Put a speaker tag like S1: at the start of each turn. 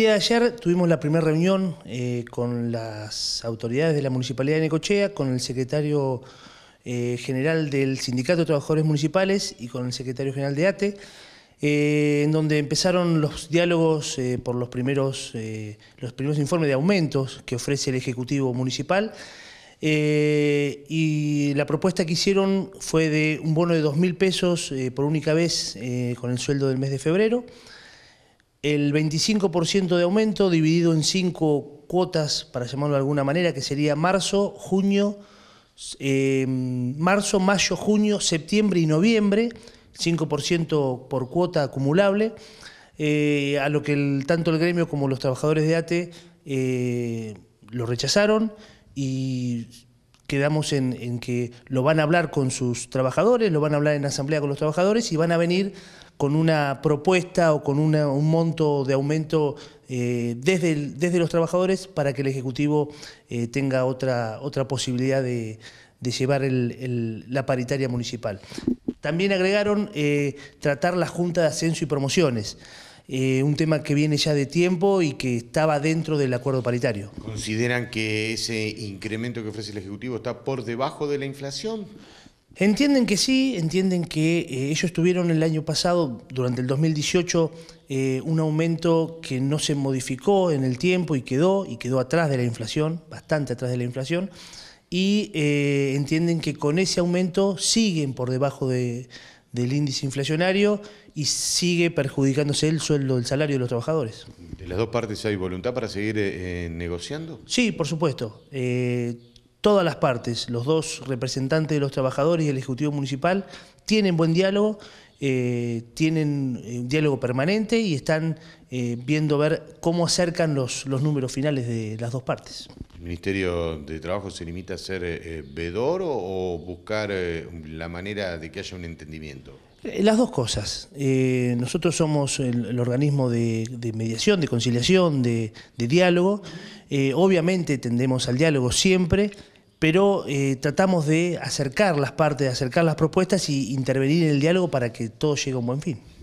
S1: día de ayer tuvimos la primera reunión eh, con las autoridades de la Municipalidad de Necochea, con el secretario eh, general del Sindicato de Trabajadores Municipales y con el secretario general de ATE, eh, en donde empezaron los diálogos por los primeros, los primeros informes de aumentos que ofrece el Ejecutivo Municipal. y la propuesta que hicieron fue de un bono de 2.000 pesos por única vez con el sueldo del mes de febrero el 25% de aumento dividido en cinco cuotas, para llamarlo de alguna manera, que sería marzo, junio, eh, marzo, mayo, junio, septiembre y noviembre, 5% por cuota acumulable, eh, a lo que el, tanto el gremio como los trabajadores de ATE eh, lo rechazaron y quedamos en, que lo van a hablar con sus trabajadores, lo van a hablar en asamblea con los trabajadores y van a venir con una propuesta o con un monto de aumento eh, desde, desde los trabajadores para que el Ejecutivo eh, tenga otra, otra posibilidad de, llevar la paritaria municipal. También agregaron eh, tratar la Junta de Ascenso y Promociones. Eh, un tema que viene ya de tiempo y que estaba dentro del acuerdo paritario.
S2: ¿Consideran que ese incremento que ofrece el Ejecutivo está por debajo de la inflación?
S1: Entienden que sí, entienden que eh, ellos tuvieron el año pasado, durante el 2018, eh, un aumento que no se modificó en el tiempo y quedó, y quedó atrás de la inflación, bastante atrás de la inflación, y entienden que con ese aumento siguen por debajo de, del índice inflacionario y sigue perjudicándose el sueldo, el salario de los trabajadores.
S2: ¿De las dos partes hay voluntad para seguir eh, eh, negociando?
S1: Sí, por supuesto. Eh, todas las partes, los dos representantes de los trabajadores y el Ejecutivo Municipal, tienen buen diálogo, tienen un diálogo permanente y están viendo ver cómo acercan los, los números finales de las dos partes
S2: el Ministerio de Trabajo se limita a ser eh, eh, vedor o, buscar eh, la manera de que haya un entendimiento?
S1: Las dos cosas. nosotros somos el, organismo de, mediación, de conciliación, de, diálogo. obviamente tendemos al diálogo siempre, pero tratamos de acercar las partes, acercar las propuestas y intervenir en el diálogo para que todo llegue a un buen fin.